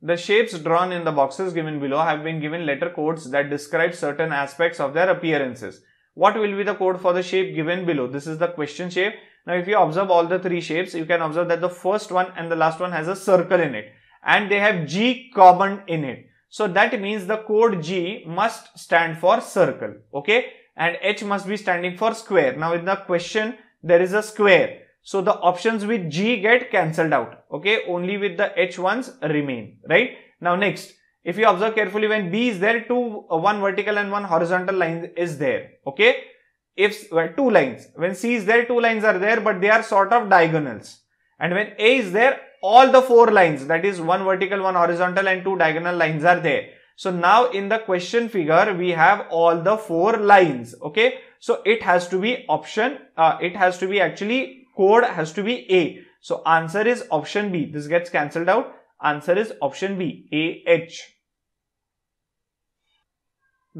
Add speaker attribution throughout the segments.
Speaker 1: The shapes drawn in the boxes given below have been given letter codes that describe certain aspects of their appearances. What will be the code for the shape given below? This is the question shape. Now if you observe all the three shapes, you can observe that the first one and the last one has a circle in it and they have G common in it. So that means the code G must stand for circle, okay? And H must be standing for square. Now in the question, there is a square. So the options with G get cancelled out. Okay, only with the H ones remain, right? Now next, if you observe carefully when B is there, two, uh, one vertical and one horizontal line is there. Okay, if well, two lines, when C is there, two lines are there, but they are sort of diagonals. And when A is there, all the four lines, that is one vertical, one horizontal and two diagonal lines are there. So now in the question figure, we have all the four lines. Okay. So it has to be option, uh, it has to be actually code has to be A. So answer is option B. This gets cancelled out. Answer is option B, AH.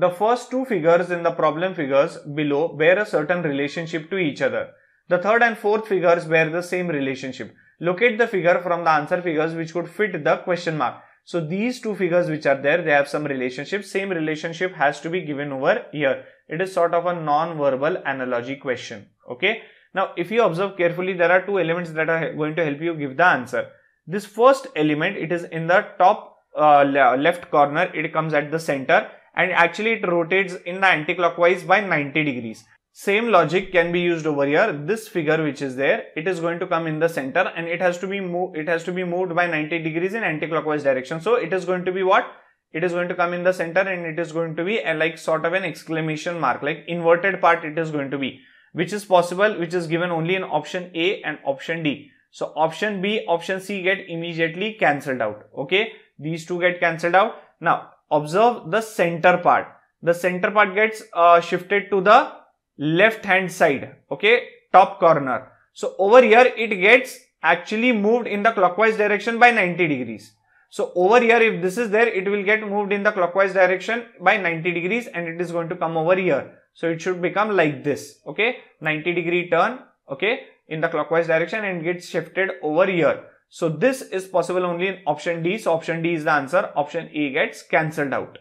Speaker 1: The first two figures in the problem figures below bear a certain relationship to each other. The third and fourth figures bear the same relationship. Locate the figure from the answer figures which would fit the question mark. So these two figures which are there, they have some relationship. Same relationship has to be given over here. It is sort of a non-verbal analogy question. Okay. Now, if you observe carefully, there are two elements that are going to help you give the answer. This first element, it is in the top uh, left corner, it comes at the center and actually it rotates in the anticlockwise by 90 degrees. Same logic can be used over here. This figure which is there, it is going to come in the center and it has to be moved, it has to be moved by 90 degrees in anticlockwise direction. So it is going to be what? It is going to come in the center and it is going to be a, like sort of an exclamation mark, like inverted part it is going to be which is possible, which is given only in option A and option D. So option B, option C get immediately cancelled out. Okay. These two get cancelled out. Now observe the center part. The center part gets uh, shifted to the left hand side. Okay. Top corner. So over here it gets actually moved in the clockwise direction by 90 degrees. So over here, if this is there, it will get moved in the clockwise direction by 90 degrees and it is going to come over here. So it should become like this, okay? 90 degree turn, okay? In the clockwise direction and gets shifted over here. So this is possible only in option D. So option D is the answer. Option A gets cancelled out.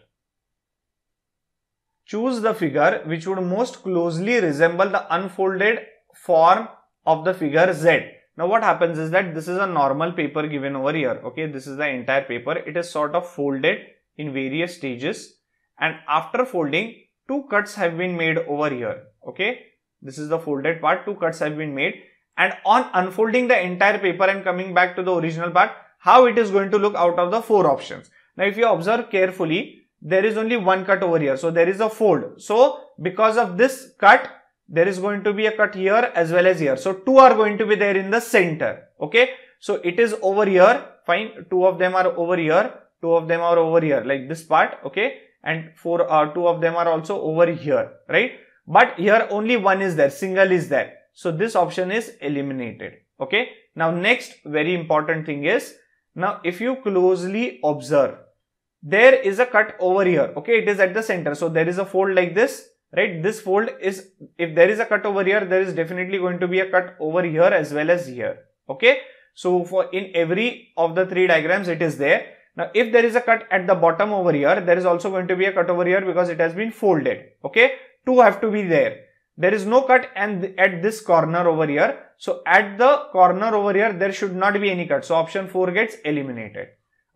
Speaker 1: Choose the figure which would most closely resemble the unfolded form of the figure Z. Now what happens is that this is a normal paper given over here. Okay, this is the entire paper. It is sort of folded in various stages and after folding, two cuts have been made over here. Okay, this is the folded part. Two cuts have been made and on unfolding the entire paper and coming back to the original part, how it is going to look out of the four options. Now if you observe carefully, there is only one cut over here. So there is a fold. So because of this cut, there is going to be a cut here as well as here. So two are going to be there in the center. Okay. So it is over here. Fine. Two of them are over here. Two of them are over here like this part. Okay. And four uh, two of them are also over here. Right. But here only one is there. Single is there. So this option is eliminated. Okay. Now next very important thing is now if you closely observe there is a cut over here. Okay. It is at the center. So there is a fold like this right this fold is if there is a cut over here there is definitely going to be a cut over here as well as here okay so for in every of the three diagrams it is there now if there is a cut at the bottom over here there is also going to be a cut over here because it has been folded okay two have to be there there is no cut and at this corner over here so at the corner over here there should not be any cut so option 4 gets eliminated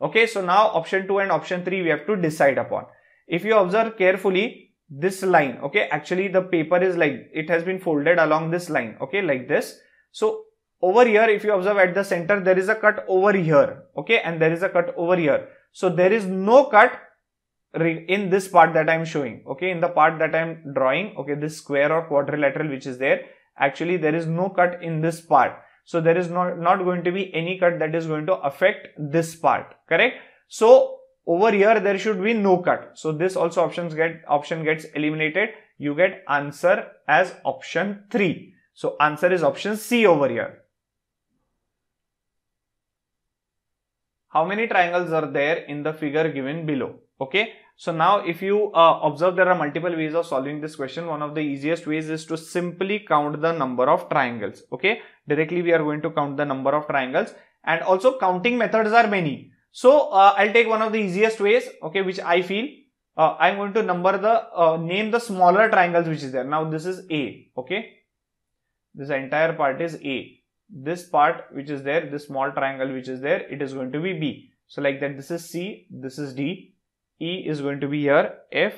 Speaker 1: okay so now option 2 and option 3 we have to decide upon if you observe carefully this line okay actually the paper is like it has been folded along this line okay like this so over here if you observe at the center there is a cut over here okay and there is a cut over here so there is no cut in this part that i'm showing okay in the part that i'm drawing okay this square or quadrilateral which is there actually there is no cut in this part so there is not not going to be any cut that is going to affect this part correct so over here there should be no cut so this also options get option gets eliminated you get answer as option 3 so answer is option c over here how many triangles are there in the figure given below okay so now if you uh, observe there are multiple ways of solving this question one of the easiest ways is to simply count the number of triangles okay directly we are going to count the number of triangles and also counting methods are many so uh, I'll take one of the easiest ways, okay, which I feel. Uh, I'm going to number the, uh, name the smaller triangles which is there. Now this is A, okay. This entire part is A. This part which is there, this small triangle which is there, it is going to be B. So like that this is C, this is D, E is going to be here, F,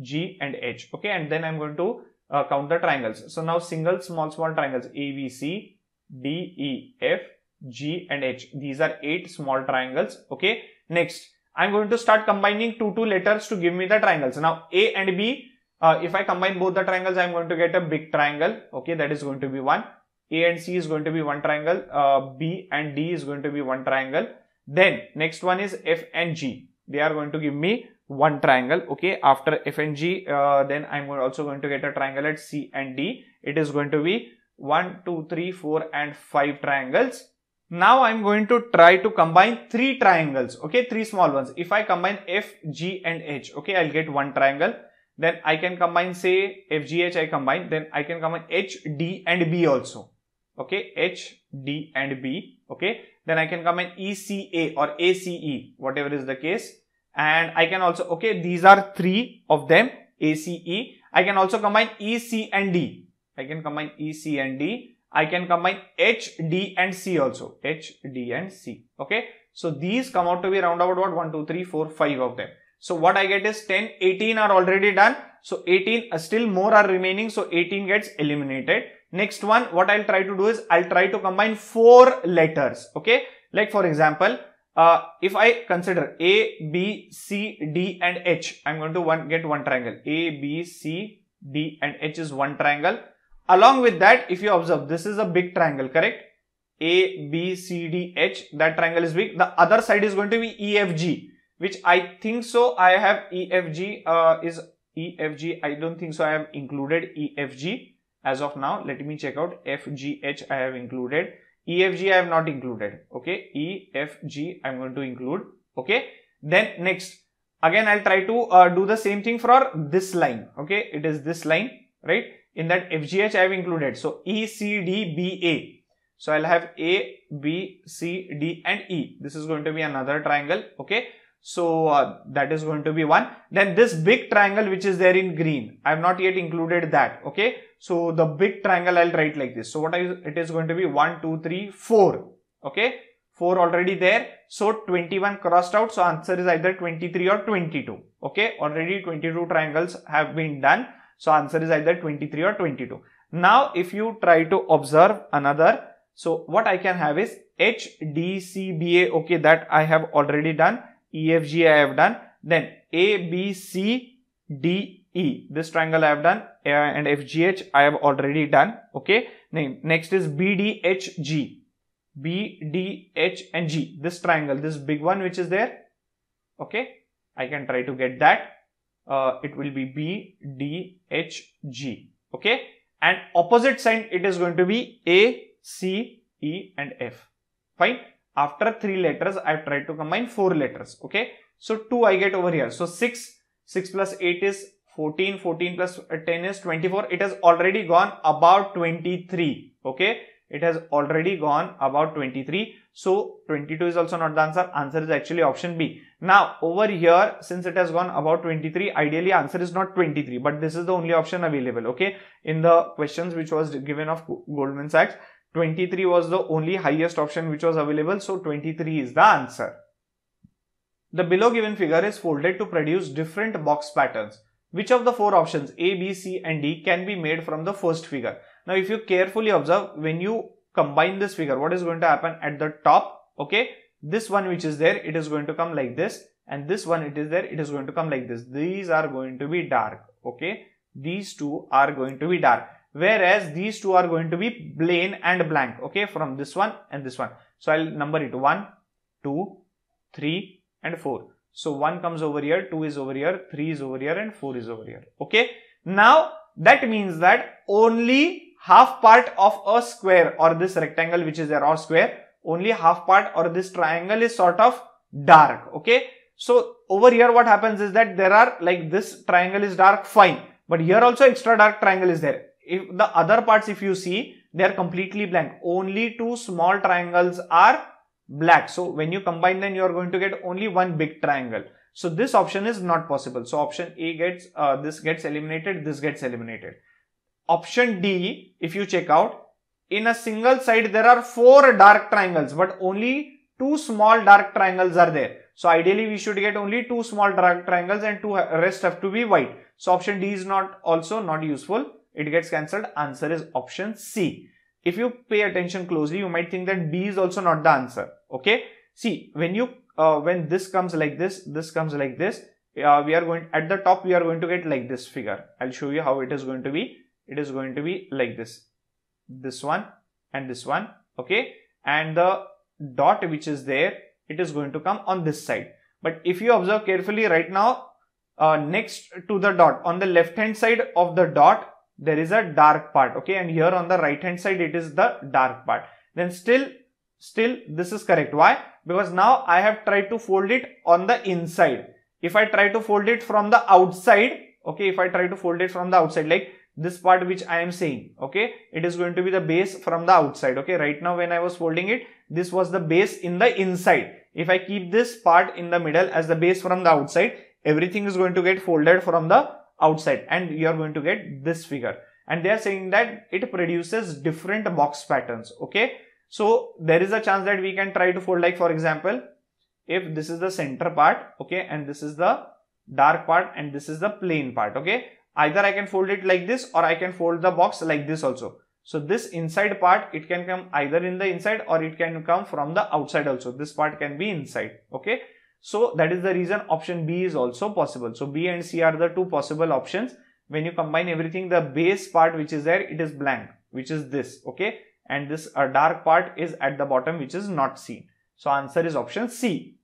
Speaker 1: G and H, okay. And then I'm going to uh, count the triangles. So now single small small triangles A, B, C, D, E, F, G and H. These are eight small triangles. Okay. Next, I'm going to start combining two two letters to give me the triangles. Now A and B, uh, if I combine both the triangles, I'm going to get a big triangle. Okay. That is going to be one. A and C is going to be one triangle. Uh, B and D is going to be one triangle. Then next one is F and G. They are going to give me one triangle. Okay. After F and G, uh, then I'm also going to get a triangle at C and D. It is going to be one, two, three, four, and 5 triangles. Now I'm going to try to combine three triangles, okay, three small ones. If I combine F, G and H, okay, I'll get one triangle. Then I can combine say F, G, H I combine, then I can combine H, D and B also, okay, H, D and B, okay. Then I can combine E, C, A or A, C, E, whatever is the case. And I can also, okay, these are three of them, A, C, E. I can also combine E, C and D. I can combine E, C and D I can combine H, D and C also. H, D and C. Okay. So these come out to be round about what? 1, 2, 3, 4, 5 of them. So what I get is 10, 18 are already done. So 18, uh, still more are remaining. So 18 gets eliminated. Next one, what I'll try to do is I'll try to combine four letters. Okay. Like for example, uh, if I consider A, B, C, D and H, I'm going to one, get one triangle. A, B, C, D and H is one triangle. Along with that, if you observe, this is a big triangle, correct? A, B, C, D, H, that triangle is big. The other side is going to be E, F, G, which I think so. I have E, F, G uh, is E, F, G. I don't think so. I have included E, F, G as of now. Let me check out F, G, H I have included. E, F, G I have not included. Okay. E, F, G I'm going to include. Okay. Then next, again, I'll try to uh, do the same thing for this line. Okay. It is this line, right? in that FGH I have included. So E, C, D, B, A. So I'll have A, B, C, D and E. This is going to be another triangle. Okay. So uh, that is going to be one. Then this big triangle which is there in green. I have not yet included that. Okay. So the big triangle I'll write like this. So what is, it is going to be 1, 2, 3, 4. Okay. 4 already there. So 21 crossed out. So answer is either 23 or 22. Okay. Already 22 triangles have been done. So answer is either 23 or 22. Now if you try to observe another, so what I can have is HDCBA, okay, that I have already done, EFG I have done, then ABCDE, this triangle I have done, and FGH I have already done, okay. Next is BDHG, B, D, H and G, this triangle, this big one which is there, okay. I can try to get that uh, it will be B, D, H, G. Okay. And opposite sign, it is going to be A, C, E and F. Fine. After three letters, I've tried to combine four letters. Okay. So two I get over here. So six, six plus eight is 14, 14 plus 10 is 24. It has already gone above 23. Okay it has already gone about 23 so 22 is also not the answer answer is actually option b now over here since it has gone about 23 ideally answer is not 23 but this is the only option available okay in the questions which was given of goldman sachs 23 was the only highest option which was available so 23 is the answer the below given figure is folded to produce different box patterns which of the four options a b c and d can be made from the first figure now, if you carefully observe, when you combine this figure, what is going to happen at the top? Okay, this one which is there, it is going to come like this and this one it is there, it is going to come like this. These are going to be dark. Okay, these two are going to be dark. Whereas these two are going to be plain and blank. Okay, from this one and this one. So, I'll number it 1, 2, 3 and 4. So 1 comes over here, 2 is over here, 3 is over here and 4 is over here. Okay. Now that means that only half part of a square or this rectangle which is a raw square only half part or this triangle is sort of dark okay so over here what happens is that there are like this triangle is dark fine but here also extra dark triangle is there if the other parts if you see they are completely blank only two small triangles are black so when you combine them you are going to get only one big triangle so this option is not possible so option a gets uh, this gets eliminated this gets eliminated option D, if you check out, in a single side there are four dark triangles, but only two small dark triangles are there. So ideally we should get only two small dark triangles and two rest have to be white. So option D is not also not useful. It gets cancelled. Answer is option C. If you pay attention closely, you might think that B is also not the answer. Okay. See, when you, uh, when this comes like this, this comes like this, uh, we are going, at the top, we are going to get like this figure. I'll show you how it is going to be it is going to be like this this one and this one okay and the dot which is there it is going to come on this side but if you observe carefully right now uh, next to the dot on the left hand side of the dot there is a dark part okay and here on the right hand side it is the dark part then still still this is correct why because now i have tried to fold it on the inside if i try to fold it from the outside okay if i try to fold it from the outside like this part which I am saying, okay, it is going to be the base from the outside, okay. Right now when I was folding it, this was the base in the inside. If I keep this part in the middle as the base from the outside, everything is going to get folded from the outside and you are going to get this figure. And they are saying that it produces different box patterns, okay. So there is a chance that we can try to fold like for example, if this is the center part, okay, and this is the dark part and this is the plain part, okay either I can fold it like this or I can fold the box like this also. So this inside part it can come either in the inside or it can come from the outside also. This part can be inside. Okay. So that is the reason option B is also possible. So B and C are the two possible options. When you combine everything the base part which is there it is blank which is this. Okay. And this uh, dark part is at the bottom which is not seen. So answer is option C.